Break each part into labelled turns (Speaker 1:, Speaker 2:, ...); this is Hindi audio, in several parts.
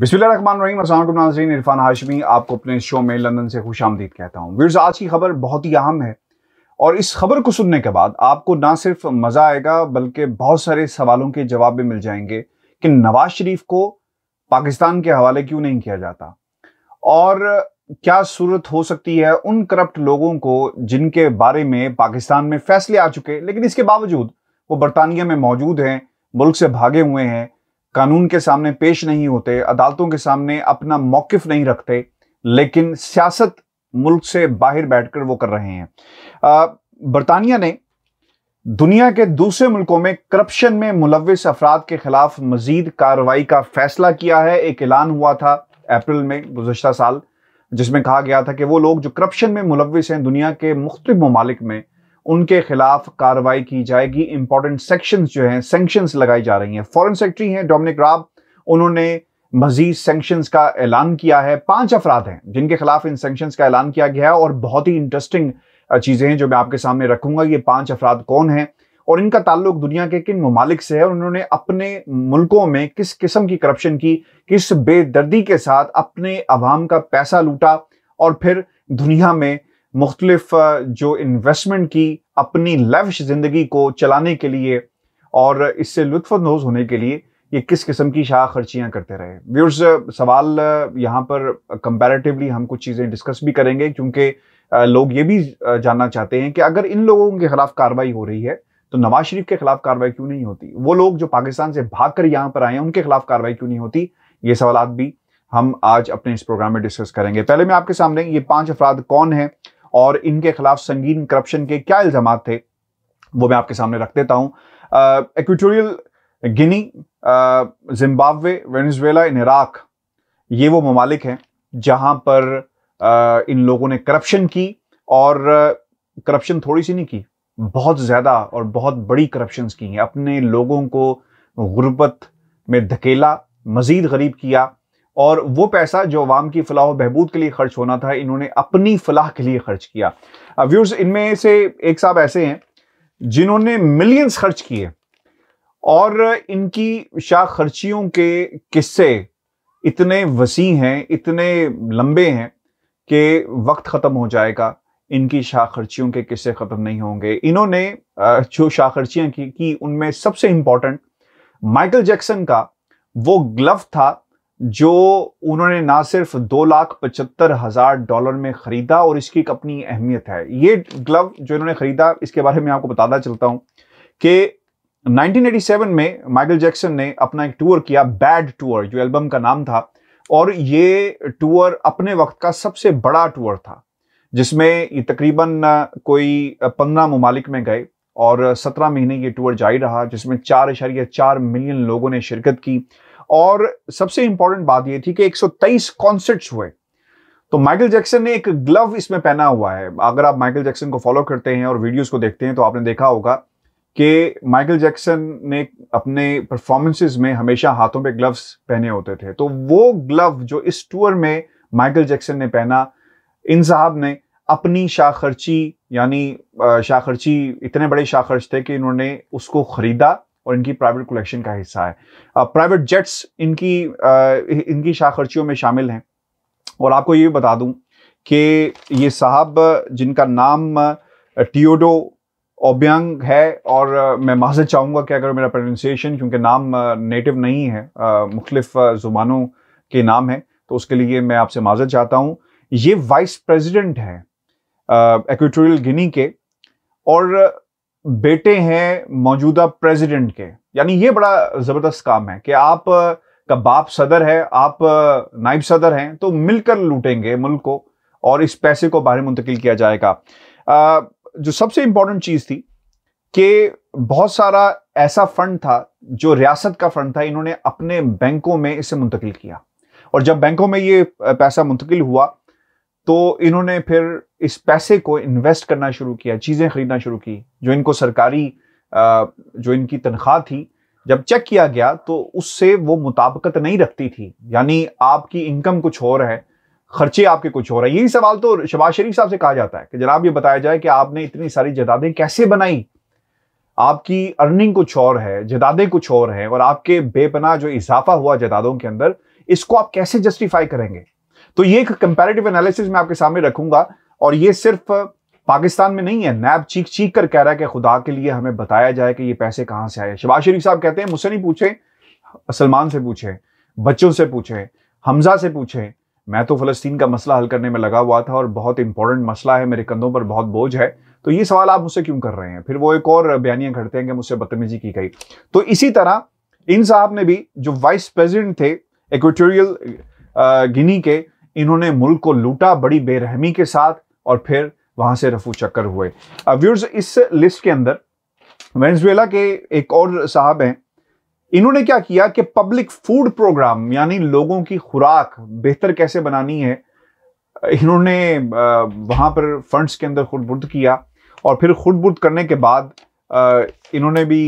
Speaker 1: नाजरीन इरफान हाशमी आपको अपने शो में लंदन से खुश आमदीद कहता हूँ वीर्स आज की खबर बहुत ही अहम है और इस खबर को सुनने के बाद आपको ना सिर्फ मज़ा आएगा बल्कि बहुत सारे सवालों के जवाब भी मिल जाएंगे कि नवाज शरीफ को पाकिस्तान के हवाले क्यों नहीं किया जाता और क्या सूरत हो सकती है उन करप्ट लोगों को जिनके बारे में पाकिस्तान में फैसले आ चुके लेकिन इसके बावजूद वो बरतानिया में मौजूद हैं मुल्क से भागे हुए हैं कानून के सामने पेश नहीं होते अदालतों के सामने अपना मौकफ नहीं रखते लेकिन सियासत मुल्क से बाहर बैठकर वो कर रहे हैं बरतानिया ने दुनिया के दूसरे मुल्कों में करप्शन में मुलविस अफराद के खिलाफ मजीद कार्रवाई का फैसला किया है एक ऐलान हुआ था अप्रैल में गुजशत साल जिसमें कहा गया था कि वो लोग जो करप्शन में मुलविस हैं दुनिया के मुख्तु ममालिक में उनके खिलाफ कार्रवाई की जाएगी इंपॉर्टेंट सेक्शन जो हैं सेंक्शंस लगाई जा रही हैं फॉरन सेक्रेटरी हैं डोमिनिक राब उन्होंने मजीद सेंक्शंस का ऐलान किया है पांच अफराद हैं जिनके खिलाफ इन सेंक्शंस का ऐलान किया गया है और बहुत ही इंटरेस्टिंग चीज़ें हैं जो मैं आपके सामने रखूंगा ये पांच अफराद कौन हैं और इनका ताल्लुक दुनिया के किन ममालिक से है और उन्होंने अपने मुल्कों में किस किस्म की करप्शन की किस बेदर्दी के साथ अपने अवाम का पैसा लूटा और फिर दुनिया में मुख्तलिफ जो इन्वेस्टमेंट की अपनी लविश ज़िंदगी को चलाने के लिए और इससे लुफानंदोज होने के लिए ये किस किस्म की शाह खर्चियाँ करते रहे व्यूर्स सवाल यहाँ पर कंपैरेटिवली हम कुछ चीज़ें डिस्कस भी करेंगे क्योंकि लोग ये भी जानना चाहते हैं कि अगर इन लोगों के खिलाफ कार्रवाई हो रही है तो नवाज शरीफ के खिलाफ कार्रवाई क्यों नहीं होती वो लोग जो पाकिस्तान से भाग कर यहाँ पर आए हैं उनके खिलाफ कार्रवाई क्यों नहीं होती ये सवाल भी हम आज अपने इस प्रोग्राम में डिस्कस करेंगे पहले मैं आपके सामने ये पांच अफराद कौन हैं और इनके खिलाफ संगीन करप्शन के क्या इल्जाम थे वो मैं आपके सामने रख देता हूं इक्विटोरियल गिनी जिम्बाब्वे वेनेजुएला इन इराक ये वो ममालिक हैं जहां पर आ, इन लोगों ने करप्शन की और करप्शन थोड़ी सी नहीं की बहुत ज़्यादा और बहुत बड़ी करप्शन की हैं अपने लोगों को गुर्बत में धकेला मज़ीद गरीब किया और वो पैसा जो अवाम की फलाह बहबूद के लिए खर्च होना था इन्होंने अपनी फलाह के लिए खर्च किया व्यूर्स इनमें से एक साहब ऐसे हैं जिन्होंने मिलियंस खर्च किए और इनकी शाह खर्चियों के किस्से इतने वसी हैं इतने लंबे हैं कि वक्त ख़त्म हो जाएगा इनकी शाह खर्चियों के किस्से ख़त्म नहीं होंगे इन्होंने जो शाह खर्चियाँ की, की उनमें सबसे इम्पॉर्टेंट माइकल जैक्सन का वो ग्लव था जो उन्होंने ना सिर्फ दो लाख पचहत्तर हजार डॉलर में खरीदा और इसकी एक अपनी अहमियत है ये ग्लव जो इन्होंने खरीदा इसके बारे में आपको बताता चलता हूं कि 1987 में माइकल जैक्सन ने अपना एक टूर किया बैड टूर जो एल्बम का नाम था और ये टूर अपने वक्त का सबसे बड़ा टूर था जिसमें ये तकरीबन कोई पंद्रह ममालिक में गए और सत्रह महीने ये टूर जारी रहा जिसमें चार इशारिया चार मिलियन लोगों ने शिरकत की और सबसे इंपॉर्टेंट बात यह थी कि 123 कॉन्सर्ट्स हुए तो माइकल जैक्सन ने एक ग्लव इसमें पहना हुआ है अगर आप माइकल जैक्सन को फॉलो करते हैं और वीडियोस को देखते हैं तो आपने देखा होगा कि माइकल जैक्सन ने अपने परफॉर्मेंसेज में हमेशा हाथों पे ग्लव्स पहने होते थे तो वो ग्लव जो इस टूर में माइकल जैक्सन ने पहना इन साहब ने अपनी शाखर्ची यानी शाखर्ची इतने बड़े शाखर्च थे कि इन्होंने उसको खरीदा और इनकी प्राइवेट कलेक्शन का हिस्सा है प्राइवेट जेट्स इनकी इनकी शाखर्चियों में शामिल हैं और आपको ये बता दूं कि ये साहब जिनका नाम टियोडो ओब्यांग है और मैं माजत चाहूँगा कि अगर मेरा प्रोनाउंसिएशन क्योंकि नाम नेटिव नहीं है मुख्तफ ज़ुबानों के नाम है तो उसके लिए मैं आपसे माजत चाहता हूँ ये वाइस प्रेसिडेंट है एक्वेटोरियल गिनी के और बेटे हैं मौजूदा प्रेसिडेंट के यानी ये बड़ा ज़बरदस्त काम है कि आप का बाप सदर है आप नाइब सदर हैं तो मिलकर लूटेंगे मुल्क को और इस पैसे को बाहर मुंतकिल किया जाएगा जो सबसे इंपॉर्टेंट चीज़ थी कि बहुत सारा ऐसा फंड था जो रियासत का फंड था इन्होंने अपने बैंकों में इसे मुंतकिल किया और जब बैंकों में ये पैसा मुंतकिल हुआ तो इन्होंने फिर इस पैसे को इन्वेस्ट करना शुरू किया चीज़ें खरीदना शुरू की जो इनको सरकारी जो इनकी तनख्वाह थी जब चेक किया गया तो उससे वो मुताबकत नहीं रखती थी यानी आपकी इनकम कुछ और है खर्चे आपके कुछ और है यही सवाल तो शबाज शरीफ साहब से कहा जाता है कि जनाब ये बताया जाए कि आपने इतनी सारी जदादें कैसे बनाई आपकी अर्निंग कुछ और है जदादें कुछ और हैं और आपके बेपना जो इजाफा हुआ जदादों के अंदर इसको आप कैसे जस्टिफाई करेंगे तो ये एक कंपेरेटिव एनालिसिस मैं आपके सामने रखूंगा और ये सिर्फ पाकिस्तान में नहीं है नैब चीख चीख कर कह रहा है कि खुदा के लिए हमें बताया जाए कि ये पैसे कहाँ से आए शबाज शरीफ साहब कहते हैं मुझसे नहीं पूछे सलमान से पूछे बच्चों से पूछे हमजा से पूछे मैं तो फलस्तीन का मसला हल करने में लगा हुआ था और बहुत इंपॉर्टेंट मसला है मेरे कंधों पर बहुत बोझ है तो ये सवाल आप मुझसे क्यों कर रहे हैं फिर वो एक और बयानियां घड़ते हैं कि मुझसे बदतमीजी की गई तो इसी तरह इन साहब ने भी जो वाइस प्रेसिडेंट थे इक्वेटोरियल गिनी के इन्होंने मुल्क को लूटा बड़ी बेरहमी के साथ और फिर वहां से रफू चक्कर हुए व्यूर्स इस लिस्ट के अंदर वेंजुएला के एक और साहब हैं इन्होंने क्या किया कि पब्लिक फूड प्रोग्राम यानी लोगों की खुराक बेहतर कैसे बनानी है इन्होंने वहां पर फंड्स के अंदर खुदबुर्द किया और फिर खुदबुर्द करने के बाद इन्होंने भी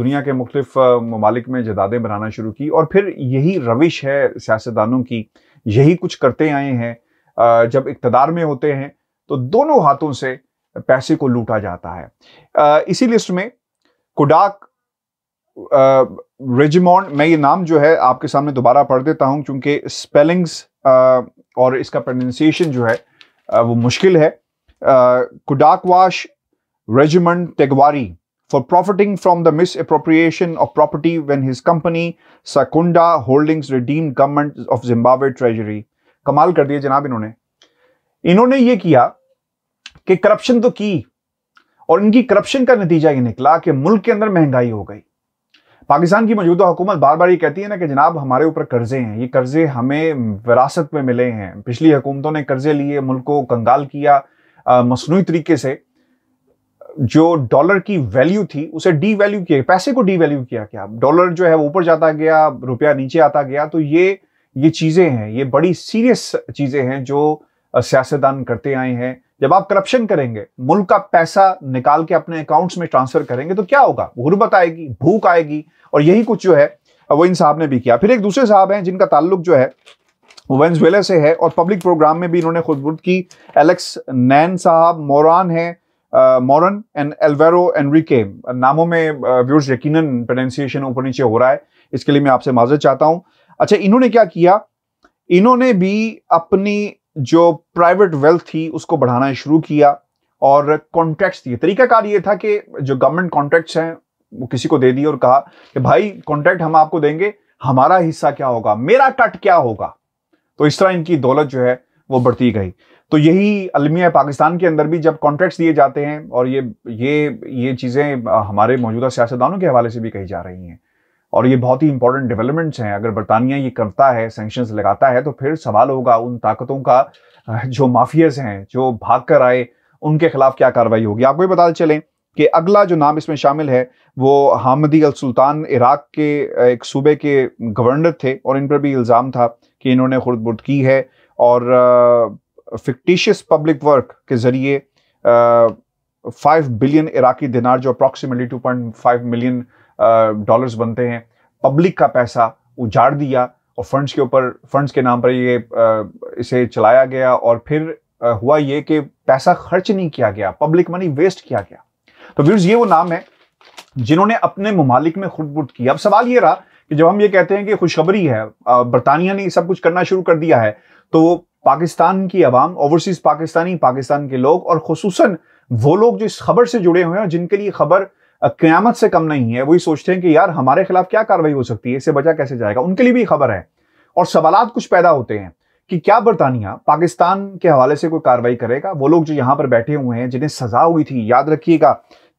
Speaker 1: दुनिया के मुख्तफ ममालिक में जदादें बनाना शुरू की और फिर यही रविश है सियासतदानों की यही कुछ करते आए हैं जब इकतदार में होते हैं तो दोनों हाथों से पैसे को लूटा जाता है इसी लिस्ट में कुडाक रेजिमोन मैं ये नाम जो है आपके सामने दोबारा पढ़ देता हूं क्योंकि स्पेलिंग्स और इसका प्रोनाउंसिएशन जो है वो मुश्किल है कुडाकवाश रेजिमेंट तेगवारी for profiting from the misappropriation of property when his company Sakunda Holdings redeemed government of Zimbabwe treasury. कमाल कर दिए जनाब इन्होंने इन्होंने ये किया कि करप्शन तो की और इनकी करप्शन का नतीजा ये निकला कि मुल्क के अंदर महंगाई हो गई पाकिस्तान की मौजूदा हुकूमत बार बार ये कहती है ना कि जनाब हमारे ऊपर कर्जे हैं ये कर्जे हमें विरासत में मिले हैं पिछली हुकूमतों ने कर्जे लिए मुल्क को कंगाल किया मसनू तरीके से जो डॉलर की वैल्यू थी उसे डी वैल्यू किया पैसे को डी वैल्यू किया क्या डॉलर जो है वो ऊपर जाता गया रुपया नीचे आता गया तो ये ये चीज़ें हैं ये बड़ी सीरियस चीज़ें हैं जो सियासतदान करते आए हैं जब आप करप्शन करेंगे मुल्क का पैसा निकाल के अपने अकाउंट्स में ट्रांसफर करेंगे तो क्या होगा गुर्बत आएगी भूख आएगी और यही कुछ जो है वो इन साहब ने भी किया फिर एक दूसरे साहब हैं जिनका ताल्लुक जो है वेंजुएला से है और पब्लिक प्रोग्राम में भी इन्होंने खुदबुद की एलेक्स नैन साहब मोरान हैं मॉरन एंड एल्वेरो एनरिके नामों में व्यूर्स यकीनन प्रोनाउंसिएशन ऊपर नीचे हो रहा है इसके लिए मैं आपसे माजरत चाहता हूं अच्छा इन्होंने क्या किया इन्होंने भी अपनी जो प्राइवेट वेल्थ थी उसको बढ़ाना शुरू किया और कॉन्ट्रैक्ट्स दिए तरीकाकार ये था कि जो गवर्नमेंट कॉन्ट्रैक्ट्स हैं वो किसी को दे दिए और कहा कि भाई कॉन्ट्रैक्ट हम आपको देंगे हमारा हिस्सा क्या होगा मेरा कट क्या होगा तो इस तरह इनकी दौलत जो है वो बढ़ती गई तो यही अलमिया पाकिस्तान के अंदर भी जब कॉन्ट्रैक्ट्स दिए जाते हैं और ये ये ये चीज़ें हमारे मौजूदा सियासतदानों के हवाले से भी कही जा रही हैं और ये बहुत ही इंपॉर्टेंट डेवलपमेंट्स हैं अगर बरतानिया ये करता है सेंक्शन लगाता है तो फिर सवाल होगा उन ताकतों का जो माफियाज हैं जो भाग कर आए उनके खिलाफ क्या कार्रवाई होगी आपको ये बता चलें कि अगला जो नाम इसमें शामिल है वो हामदी अल सुल्तान इराक के एक सूबे के गवर्नर थे और इन पर भी इल्ज़ाम था कि इन्होंने खुर्द बुर्द की है और फिक्टिशियस पब्लिक वर्क के जरिए फाइव बिलियन इराकी दिनार जो approximately two point five million dollars बनते हैं पब्लिक का पैसा उजाड़ दिया और फंड्स के ऊपर फंड्स के नाम पर ये uh, इसे चलाया गया और फिर uh, हुआ ये कि पैसा खर्च नहीं किया गया पब्लिक मनी वेस्ट किया गया तो व्यूर्स ये वो नाम है जिन्होंने अपने ममालिक में खुदबुर्द किया अब सवाल ये रहा कि जब हम ये कहते हैं कि खुशखबरी है बरतानिया ने सब कुछ करना शुरू कर दिया है तो पाकिस्तान की आवाम ओवरसीज पाकिस्तानी पाकिस्तान के लोग और खसूस वो लोग जो इस खबर से जुड़े हुए हैं और जिनके लिए खबर क्यामत से कम नहीं है वही सोचते हैं कि यार हमारे खिलाफ क्या कार्रवाई हो सकती है इसे बचा कैसे जाएगा उनके लिए भी खबर है और सवाल कुछ पैदा होते हैं कि क्या बरतानिया पाकिस्तान के हवाले से कोई कार्रवाई करेगा वो लोग जो यहां पर बैठे हुए हैं जिन्हें सजा हुई थी याद रखिएगा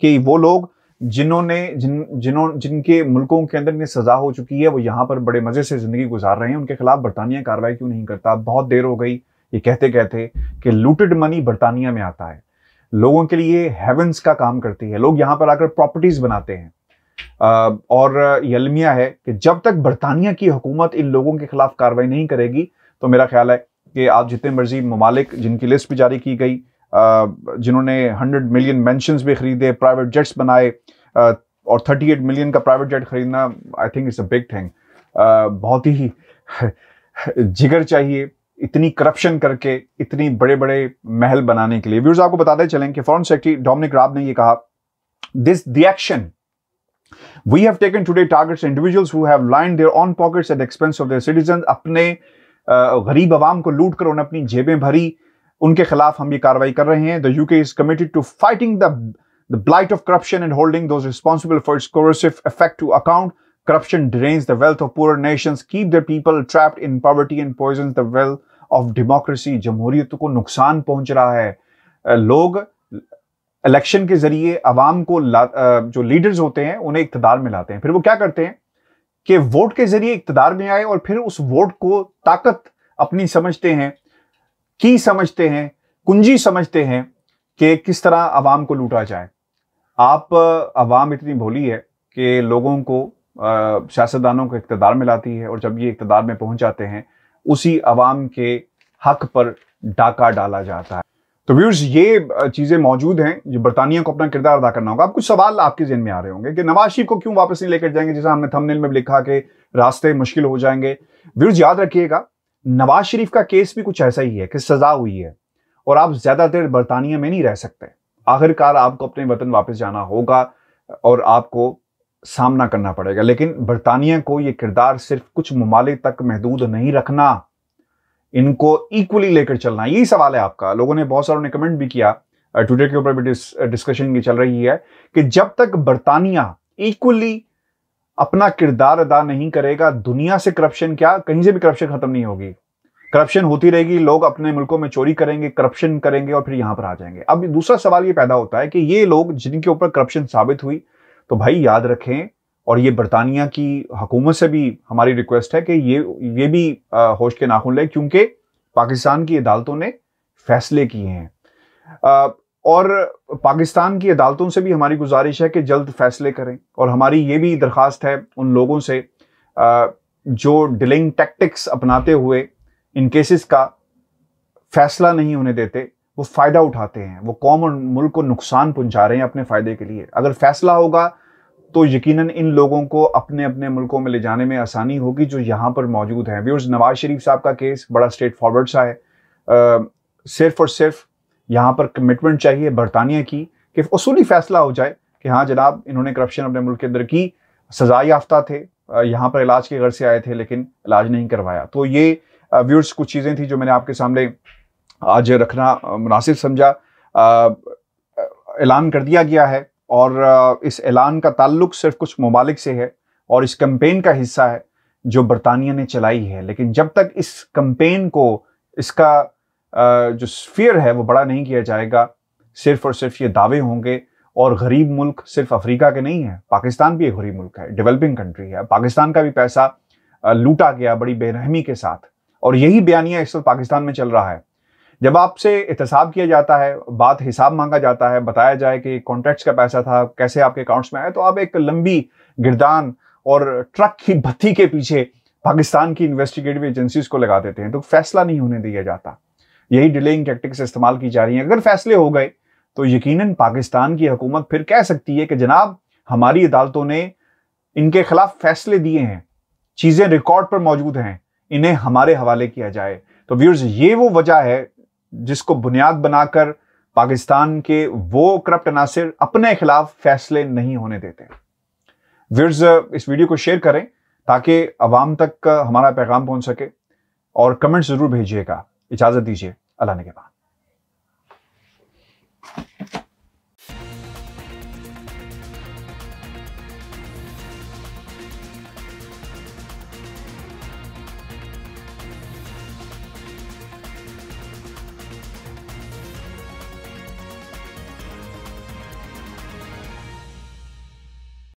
Speaker 1: कि वो लोग जिन्होंने जिन जिन्हों जिनके मुल्कों के अंदर इन्हें सज़ा हो चुकी है वो यहाँ पर बड़े मज़े से ज़िंदगी गुजार रहे हैं उनके खिलाफ बरतानिया कार्रवाई क्यों नहीं करता बहुत देर हो गई ये कहते कहते कि लूटेड मनी बरतानिया में आता है लोगों के लिए हेवंस का काम करती है लोग यहाँ पर आकर प्रॉपर्टीज़ बनाते हैं और ये अलमिया है कि जब तक बरतानिया की हुकूमत इन लोगों के खिलाफ कार्रवाई नहीं करेगी तो मेरा ख्याल है कि आप जितने मर्जी ममालिक जिनकी लिस्ट भी जारी की गई जिन्होंने 100 मिलियन मैंशंस भी खरीदे प्राइवेट जेट्स बनाए और 38 मिलियन का प्राइवेट जेट खरीदना I think it's a big thing बहुत ही जिगर चाहिए इतनी करप्शन करके इतनी बड़े बड़े महल बनाने के लिए व्यूर्स आपको बताते चलें कि फॉरन सेक्रेटरी डोमिनिक राब ने यह कहा this the we have taken today today individual individuals who have lined their own pockets at the expense अपने गरीब आवाम को लूट कर उन्हें अपनी जेबें भरी उनके खिलाफ हम ये कार्रवाई कर रहे हैं the UK is committed to fighting the the blight of corruption and holding those responsible for its corrosive effect to account corruption drains the wealth of poor nations, keep the people trapped in poverty and poison the wealth of democracy जमहूरियत को नुकसान पहुंच रहा है लोग इलेक्शन के जरिए अवाम को जो लीडर्स होते हैं उन्हें इकतदार में लाते हैं फिर वो क्या करते हैं कि वोट के जरिए इकतदार में आए और फिर उस वोट को ताकत अपनी समझते हैं की समझते हैं कुंजी समझते हैं कि किस तरह आवाम को लूटा जाए आप आवाम इतनी भोली है कि लोगों को सियासतदानों को इकतदार में लाती है और जब ये इकतदार में पहुंच जाते हैं उसी आवाम के हक पर डाका डाला जाता है तो व्यूर्स ये चीज़ें मौजूद हैं जो बरतानिया को अपना किरदार अदा करना होगा आप कुछ सवाल आपके जहन में आ रहे होंगे कि नवाज शरीफ को क्यों वापस नहीं लेकर जाएंगे जैसा हमने थंबनेल में लिखा कि रास्ते मुश्किल हो जाएंगे व्यूर्स याद रखिएगा नवाज शरीफ का केस भी कुछ ऐसा ही है कि सजा हुई है और आप ज्यादा देर बरतानिया में नहीं रह सकते आखिरकार आपको अपने वतन वापस जाना होगा और आपको सामना करना पड़ेगा लेकिन बरतानिया को यह किरदार सिर्फ कुछ ममालिक तक महदूद नहीं रखना इनको इक्वली लेकर चलना यही सवाल है आपका लोगों ने बहुत सारों ने कमेंट भी किया ट्विटर के ऊपर भी डिस्कशन की चल रही है कि जब तक बरतानिया इक्वली अपना किरदार अदा नहीं करेगा दुनिया से करप्शन क्या कहीं से भी करप्शन खत्म नहीं होगी करप्शन होती रहेगी लोग अपने मुल्कों में चोरी करेंगे करप्शन करेंगे और फिर यहां पर आ जाएंगे अब दूसरा सवाल ये पैदा होता है कि ये लोग जिनके ऊपर करप्शन साबित हुई तो भाई याद रखें और ये बरतानिया की हुकूमत से भी हमारी रिक्वेस्ट है कि ये ये भी होश के नाखून ले क्योंकि पाकिस्तान की अदालतों ने फैसले किए हैं और पाकिस्तान की अदालतों से भी हमारी गुजारिश है कि जल्द फैसले करें और हमारी ये भी दरख्वास्त है उन लोगों से जो डिलिंग टैक्टिक्स अपनाते हुए इन केसेस का फैसला नहीं होने देते वो फ़ायदा उठाते हैं वो कौम और मुल्क को नुकसान पहुंचा रहे हैं अपने फ़ायदे के लिए अगर फैसला होगा तो यकीनन इन लोगों को अपने अपने मुल्कों में ले जाने में आसानी होगी जो यहाँ पर मौजूद हैं व्यूर्स नवाज शरीफ साहब का केस बड़ा स्ट्रेट फॉरवर्ड सा है आ, सिर्फ और सिर्फ यहाँ पर कमिटमेंट चाहिए बरतानिया की कि असूली फैसला हो जाए कि हाँ जनाब इन्होंने करप्शन अपने मुल्क के अंदर की सजा याफ्ता थे यहाँ पर इलाज के घर से आए थे लेकिन इलाज नहीं करवाया तो ये व्यूर्स कुछ चीज़ें थी जो मैंने आपके सामने आज रखना मुनासिब समझा ऐलान कर दिया गया है और इस ऐलान का ताल्लुक सिर्फ कुछ ममालिक से है और इस कम्पेन का हिस्सा है जो बरतानिया ने चलाई है लेकिन जब तक इस कम्पेन को इसका जो स्फीयर है वो बड़ा नहीं किया जाएगा सिर्फ और सिर्फ ये दावे होंगे और गरीब मुल्क सिर्फ अफ्रीका के नहीं है पाकिस्तान भी एक गरीब मुल्क है डेवलपिंग कंट्री है पाकिस्तान का भी पैसा लूटा गया बड़ी बेरहमी के साथ और यही बयानिया इस वक्त पाकिस्तान में चल रहा है जब आपसे एहतसाब किया जाता है बात हिसाब मांगा जाता है बताया जाए कि कॉन्ट्रैक्ट्स का पैसा था कैसे आपके अकाउंट्स में आया तो आप एक लंबी गिरदान और ट्रक की भत्ती के पीछे पाकिस्तान की इन्वेस्टिगेटिव एजेंसीज को लगा देते हैं तो फैसला नहीं होने दिया जाता यही डिलेइंग टैक्टिक्स इस्तेमाल की जा रही हैं अगर फैसले हो गए तो यकीनन पाकिस्तान की हुकूमत फिर कह सकती है कि जनाब हमारी अदालतों ने इनके खिलाफ फैसले दिए हैं चीज़ें रिकॉर्ड पर मौजूद हैं इन्हें हमारे हवाले किया जाए तो व्यूर्स ये वो वजह है जिसको बुनियाद बनाकर पाकिस्तान के वो करप्ट अनासर अपने खिलाफ फैसले नहीं होने देते व्यूर्स इस वीडियो को शेयर करें ताकि आवाम तक हमारा पैगाम पहुंच सके और कमेंट ज़रूर भेजिएगा इजाजत दीजिए अल्लाह ने के बाद